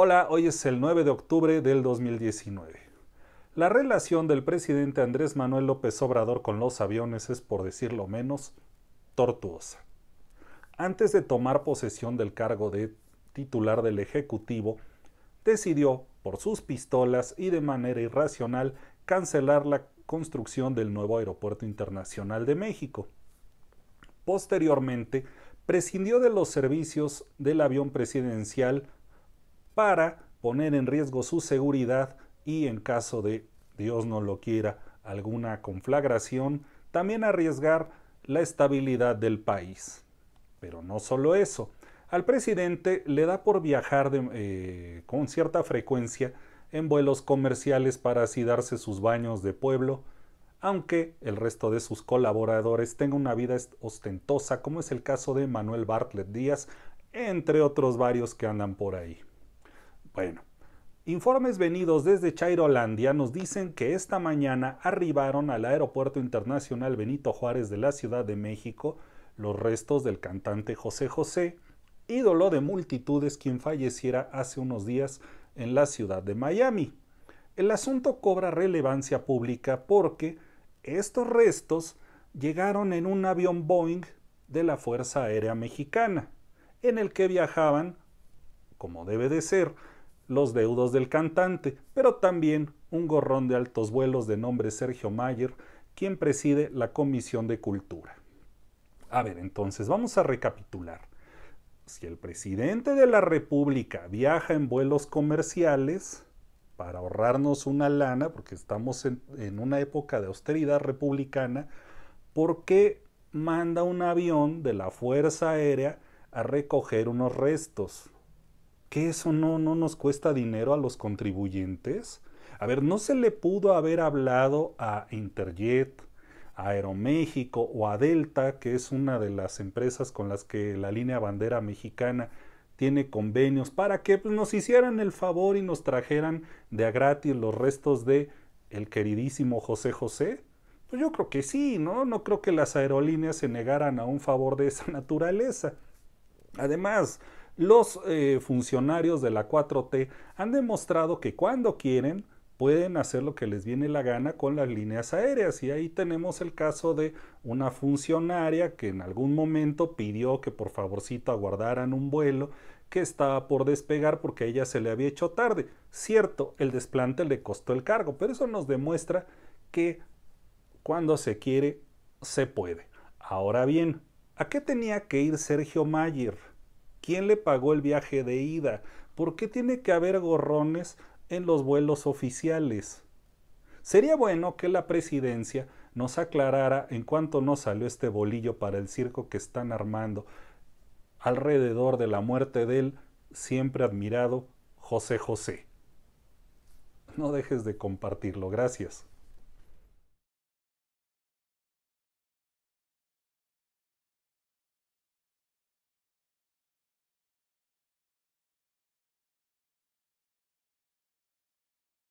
Hola, hoy es el 9 de octubre del 2019. La relación del presidente Andrés Manuel López Obrador con los aviones es, por decirlo menos, tortuosa. Antes de tomar posesión del cargo de titular del Ejecutivo, decidió, por sus pistolas y de manera irracional, cancelar la construcción del nuevo Aeropuerto Internacional de México. Posteriormente, prescindió de los servicios del avión presidencial para poner en riesgo su seguridad y en caso de, Dios no lo quiera, alguna conflagración, también arriesgar la estabilidad del país. Pero no solo eso, al presidente le da por viajar eh, con cierta frecuencia en vuelos comerciales para así darse sus baños de pueblo, aunque el resto de sus colaboradores tenga una vida ostentosa, como es el caso de Manuel Bartlett Díaz, entre otros varios que andan por ahí. Bueno, informes venidos desde Chairolandia nos dicen que esta mañana arribaron al Aeropuerto Internacional Benito Juárez de la Ciudad de México los restos del cantante José José, ídolo de multitudes quien falleciera hace unos días en la ciudad de Miami. El asunto cobra relevancia pública porque estos restos llegaron en un avión Boeing de la Fuerza Aérea Mexicana, en el que viajaban, como debe de ser, los deudos del cantante, pero también un gorrón de altos vuelos de nombre Sergio Mayer, quien preside la Comisión de Cultura. A ver, entonces vamos a recapitular. Si el presidente de la República viaja en vuelos comerciales, para ahorrarnos una lana, porque estamos en, una época de austeridad republicana, ¿por qué manda un avión de la Fuerza Aérea a recoger unos restos? ¿Que eso no, no nos cuesta dinero a los contribuyentes? A ver, ¿no se le pudo haber hablado a Interjet, a Aeroméxico o a Delta, que es una de las empresas con las que la línea bandera mexicana tiene convenios, para que pues, nos hicieran el favor y nos trajeran de a gratis los restos de el queridísimo José José? Pues yo creo que sí, ¿no? No creo que las aerolíneas se negaran a un favor de esa naturaleza. Además, los eh, funcionarios de la 4T han demostrado que cuando quieren pueden hacer lo que les viene la gana con las líneas aéreas. Y ahí tenemos el caso de una funcionaria que en algún momento pidió que por favorcito aguardaran un vuelo que estaba por despegar porque a ella se le había hecho tarde. Cierto, el desplante le costó el cargo, pero eso nos demuestra que cuando se quiere, se puede. Ahora bien, ¿a qué tenía que ir Sergio Mayer? ¿Quién le pagó el viaje de ida? ¿Por qué tiene que haber gorrones en los vuelos oficiales? Sería bueno que la presidencia nos aclarara en cuanto nos salió este bolillo para el circo que están armando alrededor de la muerte del siempre admirado José José. No dejes de compartirlo, gracias.